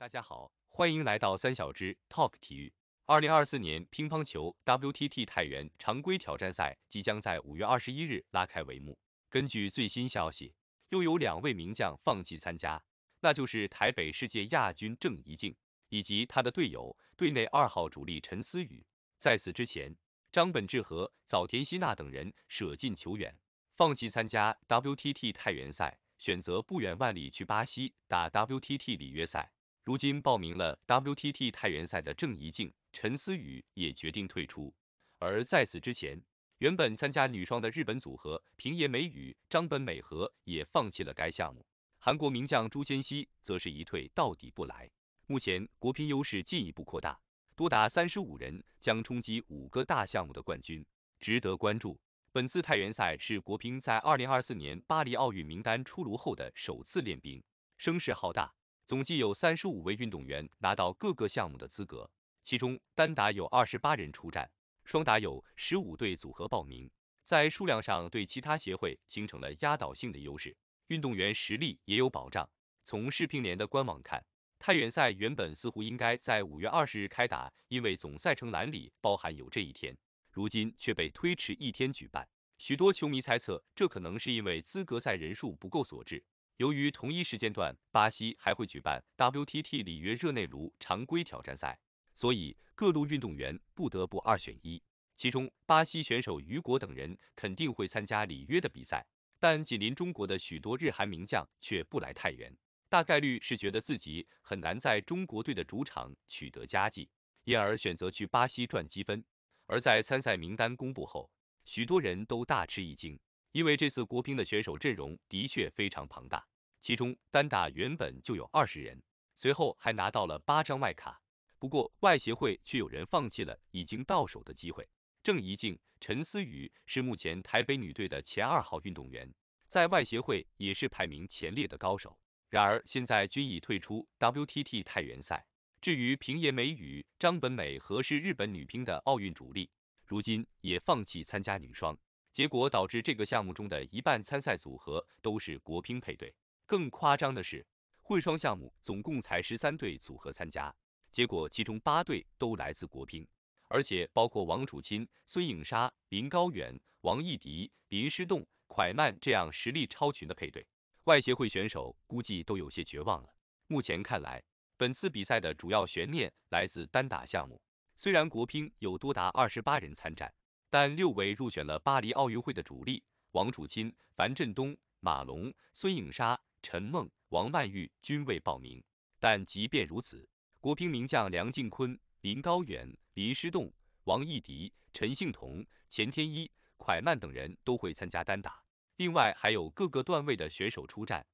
大家好，欢迎来到三小只 Talk 体育。二零二四年乒乓球 WTT 太原常规挑战赛即将在五月二十一日拉开帷幕。根据最新消息，又有两位名将放弃参加，那就是台北世界亚军郑怡静以及他的队友、队内二号主力陈思雨。在此之前，张本智和、早田希娜等人舍近求远，放弃参加 WTT 太原赛，选择不远万里去巴西打 WTT 里约赛。如今报名了 WTT 太原赛的郑怡静、陈思雨也决定退出，而在此之前，原本参加女双的日本组合平野美宇、张本美和也放弃了该项目。韩国名将朱芊曦则是一退到底不来。目前国乒优势进一步扩大，多达三十五人将冲击五个大项目的冠军，值得关注。本次太原赛是国乒在2024年巴黎奥运名单出炉后的首次练兵，声势浩大。总计有三十五位运动员拿到各个项目的资格，其中单打有二十八人出战，双打有十五队组合报名，在数量上对其他协会形成了压倒性的优势。运动员实力也有保障。从世乒联的官网看，太原赛原本似乎应该在五月二十日开打，因为总赛程栏里包含有这一天，如今却被推迟一天举办。许多球迷猜测，这可能是因为资格赛人数不够所致。由于同一时间段，巴西还会举办 WTT 里约热内卢常规挑战赛，所以各路运动员不得不二选一。其中，巴西选手雨果等人肯定会参加里约的比赛，但紧邻中国的许多日韩名将却不来太原，大概率是觉得自己很难在中国队的主场取得佳绩，因而选择去巴西赚积分。而在参赛名单公布后，许多人都大吃一惊。因为这次国乒的选手阵容的确非常庞大，其中单打原本就有二十人，随后还拿到了八张外卡。不过外协会却有人放弃了已经到手的机会。郑怡静、陈思雨是目前台北女队的前二号运动员，在外协会也是排名前列的高手。然而现在均已退出 WTT 太原赛。至于平野美宇、张本美和是日本女乒的奥运主力，如今也放弃参加女双。结果导致这个项目中的一半参赛组合都是国乒配对。更夸张的是，混双项目总共才十三队组合参加，结果其中八队都来自国乒，而且包括王楚钦、孙颖莎、林高远、王艺迪、林诗栋、蒯曼这样实力超群的配对，外协会选手估计都有些绝望了。目前看来，本次比赛的主要悬念来自单打项目，虽然国乒有多达二十八人参战。但六位入选了巴黎奥运会的主力王楚钦、樊振东、马龙、孙颖莎、陈梦、王曼玉均未报名。但即便如此，国乒名将梁靖昆、林高远、林诗栋、王艺迪、陈幸同、钱天一、蒯曼等人都会参加单打，另外还有各个段位的选手出战，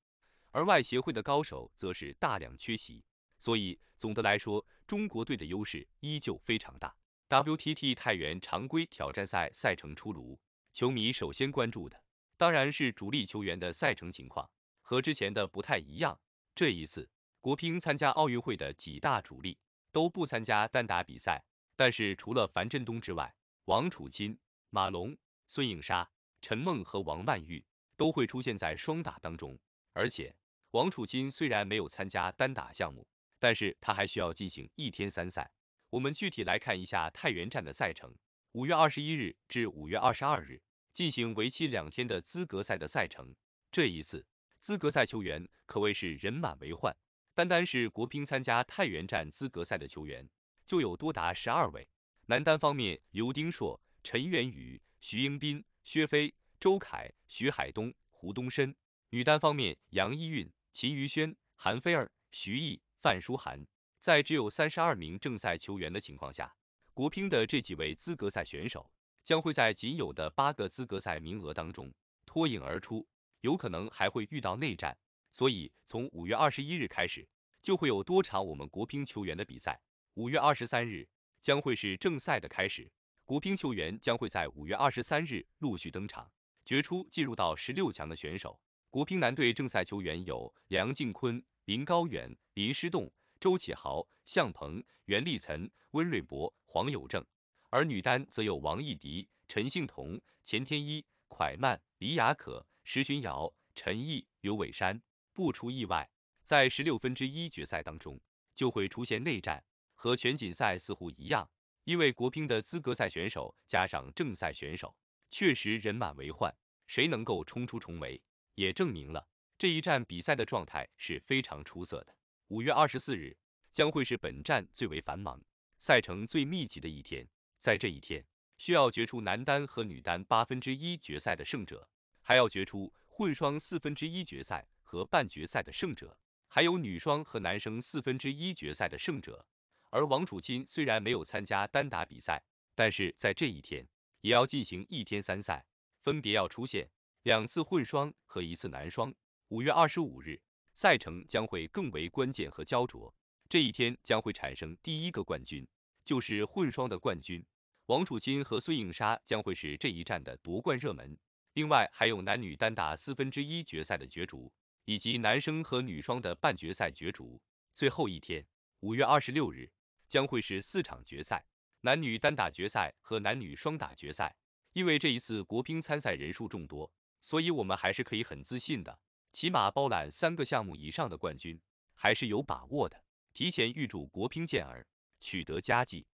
而外协会的高手则是大量缺席。所以总的来说，中国队的优势依旧非常大。WTT 太原常规挑战赛赛程出炉，球迷首先关注的当然是主力球员的赛程情况。和之前的不太一样，这一次国乒参加奥运会的几大主力都不参加单打比赛，但是除了樊振东之外，王楚钦、马龙、孙颖莎、陈梦和王曼玉都会出现在双打当中。而且王楚钦虽然没有参加单打项目，但是他还需要进行一天三赛。我们具体来看一下太原站的赛程。五月二十一日至五月二十二日进行为期两天的资格赛的赛程。这一次资格赛球员可谓是人满为患，单单是国乒参加太原站资格赛的球员就有多达十二位。男单方面，刘丁硕、陈垣宇、徐英彬、薛飞、周凯、徐海东、胡东升；女单方面，杨一韵、秦于轩、韩菲儿、徐艺、范淑涵。在只有三十二名正赛球员的情况下，国乒的这几位资格赛选手将会在仅有的八个资格赛名额当中脱颖而出，有可能还会遇到内战。所以，从五月二十一日开始就会有多场我们国乒球员的比赛。五月二十三日将会是正赛的开始，国乒球员将会在五月二十三日陆续登场，决出进入到十六强的选手。国乒男队正赛球员有梁靖昆、林高远、林诗栋。周启豪、向鹏、袁立岑、温瑞博、黄友正，而女单则有王艺迪、陈幸同、钱天一、蒯曼、李雅可、石洵瑶、陈毅、刘伟珊。不出意外，在十六分之一决赛当中就会出现内战，和全锦赛似乎一样，因为国乒的资格赛选手加上正赛选手，确实人满为患，谁能够冲出重围，也证明了这一站比赛的状态是非常出色的。五月二十四日将会是本站最为繁忙、赛程最密集的一天。在这一天，需要决出男单和女单八分之一决赛的胜者，还要决出混双四分之一决赛和半决赛的胜者，还有女双和男生四分之一决赛的胜者。而王楚钦虽然没有参加单打比赛，但是在这一天也要进行一天三赛，分别要出现两次混双和一次男双。五月二十五日。赛程将会更为关键和焦灼，这一天将会产生第一个冠军，就是混双的冠军，王楚钦和孙颖莎将会是这一战的夺冠热门。另外还有男女单打四分之一决赛的角逐，以及男生和女双的半决赛角逐。最后一天，五月二十六日将会是四场决赛，男女单打决赛和男女双打决赛。因为这一次国乒参赛人数众多，所以我们还是可以很自信的。起码包揽三个项目以上的冠军还是有把握的。提前预祝国乒健儿取得佳绩。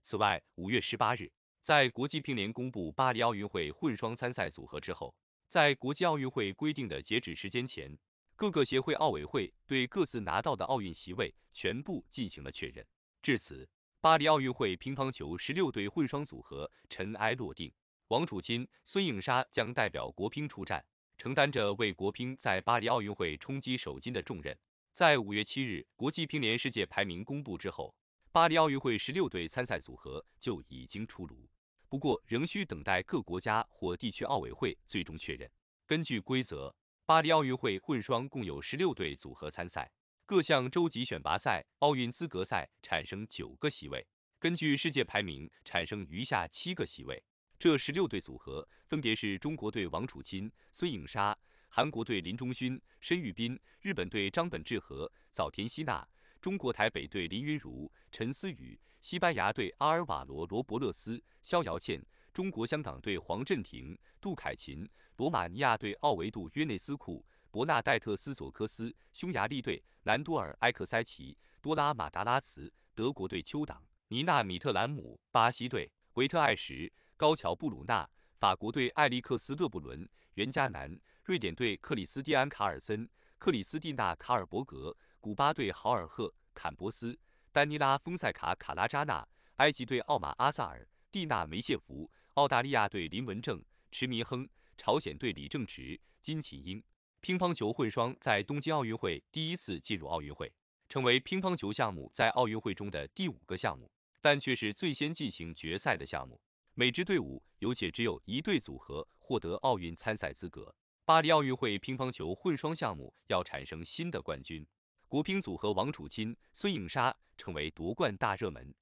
此外，五月十八日，在国际乒联公布巴黎奥运会混双参赛组合之后，在国际奥运会规定的截止时间前，各个协会奥委会对各自拿到的奥运席位全部进行了确认。至此，巴黎奥运会乒乓球十六队混双组合尘埃落定，王楚钦、孙颖莎将代表国乒出战。承担着为国乒在巴黎奥运会冲击首金的重任。在五月七日国际乒联世界排名公布之后，巴黎奥运会十六队参赛组合就已经出炉，不过仍需等待各国家或地区奥委会最终确认。根据规则，巴黎奥运会混双共有十六队组合参赛，各项洲级选拔赛、奥运资格赛产生九个席位，根据世界排名产生余下七个席位。这十六对组合分别是：中国队王楚钦、孙颖莎；韩国队林钟勋、申裕斌；日本队张本智和、早田希娜；中国台北队林昀儒、陈思宇、西班牙队阿尔瓦罗·罗伯勒斯、肖瑶倩，中国香港队黄镇廷、杜凯芹，罗马尼亚队奥维杜约内斯库、博纳戴特斯索科斯；匈牙利队南多尔埃克塞奇、多拉马达拉茨；德国队邱党、尼娜·米特兰姆；巴西队维特艾什。高桥布鲁纳，法国队艾利克斯勒布伦，袁嘉楠，瑞典队克里斯蒂安卡尔森，克里斯蒂娜卡尔伯格，古巴队豪尔赫坎博斯，丹尼拉丰塞卡卡拉扎纳，埃及队奥马阿萨尔，蒂娜梅谢夫，澳大利亚队林文正，池弥亨，朝鲜队李正植，金琴英。乒乓球混双在东京奥运会第一次进入奥运会，成为乒乓球项目在奥运会中的第五个项目，但却是最先进行决赛的项目。每支队伍有且只有一队组合获得奥运参赛资格。巴黎奥运会乒乓球混双项目要产生新的冠军，国乒组合王楚钦、孙颖莎成为夺冠大热门。